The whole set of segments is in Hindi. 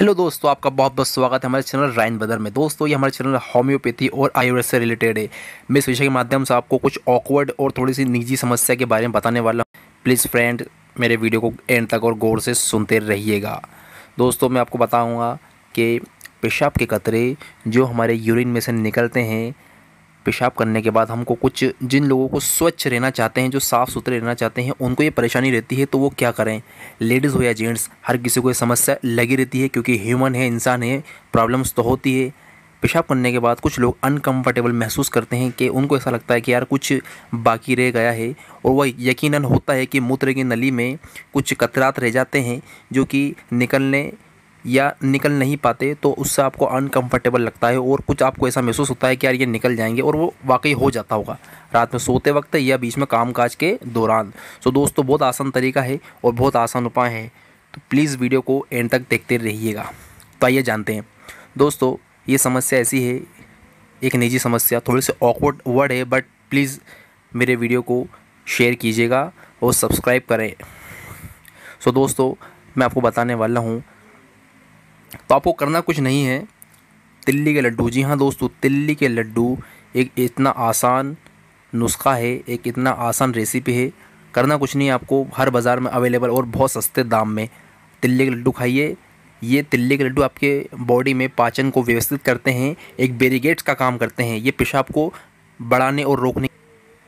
हेलो दोस्तों आपका बहुत बहुत स्वागत है हमारे चैनल राइन बदर में दोस्तों ये हमारे चैनल होम्योपैथी और आयुर्वेद से रिलेटेड है मैं इस विषय के माध्यम से आपको कुछ ऑकवर्ड और थोड़ी सी निजी समस्या के बारे में बताने वाला हूँ प्लीज़ फ्रेंड मेरे वीडियो को एंड तक और गौर से सुनते रहिएगा दोस्तों मैं आपको बताऊँगा कि पेशाब के कतरे जो हमारे यूरिन में से निकलते हैं पेशाब करने के बाद हमको कुछ जिन लोगों को स्वच्छ रहना चाहते हैं जो साफ़ सुथरे रहना चाहते हैं उनको ये परेशानी रहती है तो वो क्या करें लेडीज़ हो या जेंट्स हर किसी को ये समस्या लगी रहती है क्योंकि ह्यूमन है इंसान है प्रॉब्लम्स तो होती है पेशाब करने के बाद कुछ लोग अनकंफर्टेबल महसूस करते हैं कि उनको ऐसा लगता है कि यार कुछ बाकी रह गया है और वह यकीनन होता है कि मूत्र की नली में कुछ कतरात रह जाते हैं जो कि निकलने या निकल नहीं पाते तो उससे आपको अनकंफर्टेबल लगता है और कुछ आपको ऐसा महसूस होता है कि यार ये निकल जाएंगे और वो वाकई हो जाता होगा रात में सोते वक्त या बीच में कामकाज के दौरान सो दोस्तों बहुत आसान तरीका है और बहुत आसान उपाय है तो प्लीज़ वीडियो को एंड तक देखते रहिएगा तो आइए जानते हैं दोस्तों ये समस्या ऐसी है एक निजी समस्या थोड़ी सी ऑकवर्ड वर्ड है बट प्लीज़ मेरे वीडियो को शेयर कीजिएगा और सब्सक्राइब करें सो दोस्तों मैं आपको बताने वाला हूँ तो आपको करना कुछ नहीं है तिल्ली के लड्डू जी हाँ दोस्तों तिल्ली के लड्डू एक इतना आसान नुस्खा है एक इतना आसान रेसिपी है करना कुछ नहीं आपको हर बाज़ार में अवेलेबल और बहुत सस्ते दाम में तिल्ली के लड्डू खाइए ये तिल्ली के लड्डू आपके बॉडी में पाचन को व्यवस्थित करते हैं एक बेरीगेट्स का काम करते हैं ये पेशाब को बढ़ाने और रोकने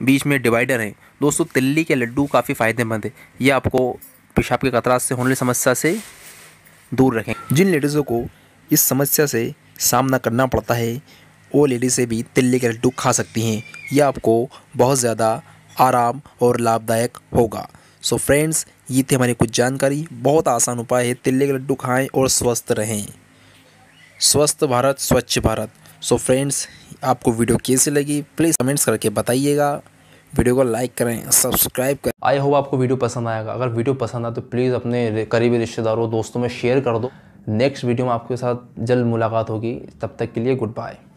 बीच में डिवाइडर हैं दोस्तों तिल्ली के लड्डू काफ़ी फ़ायदेमंद है ये आपको पेशाब के कतरात से होने समस्या से दूर रखें जिन लेडीज़ों को इस समस्या से सामना करना पड़ता है वो लेडीज़ें भी तिल्ली के लड्डू खा सकती हैं यह आपको बहुत ज़्यादा आराम और लाभदायक होगा सो so फ्रेंड्स ये थी हमारी कुछ जानकारी बहुत आसान उपाय है तिल्ले के लड्डू खाएं और स्वस्थ रहें स्वस्थ भारत स्वच्छ भारत सो so फ्रेंड्स आपको वीडियो कैसी लगी प्लीज़ कमेंट्स करके बताइएगा वीडियो को लाइक करें सब्सक्राइब करें आई होप आपको वीडियो पसंद आएगा अगर वीडियो पसंद आए तो प्लीज़ अपने करीबी रिश्तेदारों दोस्तों में शेयर कर दो नेक्स्ट वीडियो में आपके साथ जल्द मुलाकात होगी तब तक के लिए गुड बाय